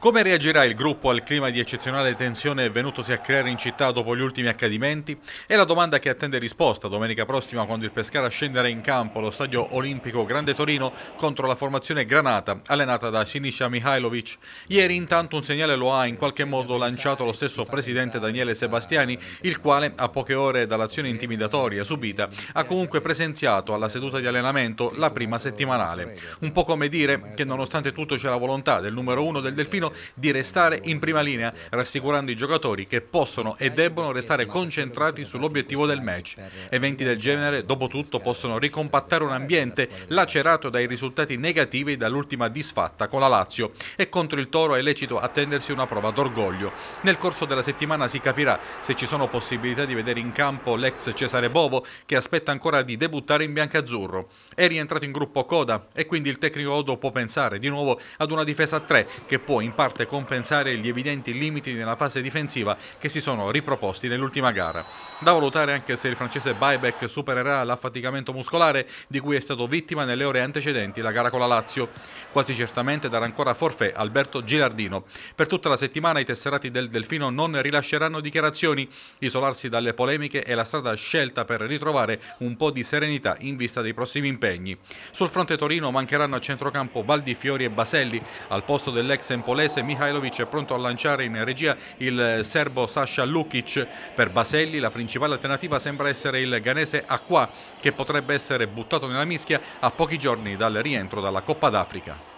Come reagirà il gruppo al clima di eccezionale tensione venutosi a creare in città dopo gli ultimi accadimenti? È la domanda che attende risposta domenica prossima quando il Pescara scenderà in campo allo stadio olimpico Grande Torino contro la formazione Granata, allenata da Sinisha Mihailovic. Ieri intanto un segnale lo ha in qualche modo lanciato lo stesso presidente Daniele Sebastiani, il quale a poche ore dall'azione intimidatoria subita ha comunque presenziato alla seduta di allenamento la prima settimanale. Un po' come dire che nonostante tutto c'è la volontà del numero uno del Delfino almeno di restare in prima linea, rassicurando i giocatori che possono e debbono restare concentrati sull'obiettivo del match. Eventi del genere, dopo tutto, possono ricompattare un ambiente lacerato dai risultati negativi dall'ultima disfatta con la Lazio e contro il Toro è lecito attendersi una prova d'orgoglio. Nel corso della settimana si capirà se ci sono possibilità di vedere in campo l'ex Cesare Bovo che aspetta ancora di debuttare in biancazzurro. È rientrato in gruppo coda e quindi il tecnico Odo può pensare di nuovo ad una difesa a 3 che può impedire parte compensare gli evidenti limiti nella fase difensiva che si sono riproposti nell'ultima gara. Da valutare anche se il francese Buyback supererà l'affaticamento muscolare di cui è stato vittima nelle ore antecedenti la gara con la Lazio. Quasi certamente darà ancora forfè Alberto Gilardino. Per tutta la settimana i tesserati del Delfino non rilasceranno dichiarazioni. Isolarsi dalle polemiche è la strada scelta per ritrovare un po' di serenità in vista dei prossimi impegni. Sul fronte Torino mancheranno a centrocampo Valdifiori e Baselli al posto dell'ex Empolese l'ungherese Mihajlovic è pronto a lanciare in regia il serbo Sasha Lukic per Baselli, la principale alternativa sembra essere il ganese Acqua che potrebbe essere buttato nella mischia a pochi giorni dal rientro dalla Coppa d'Africa.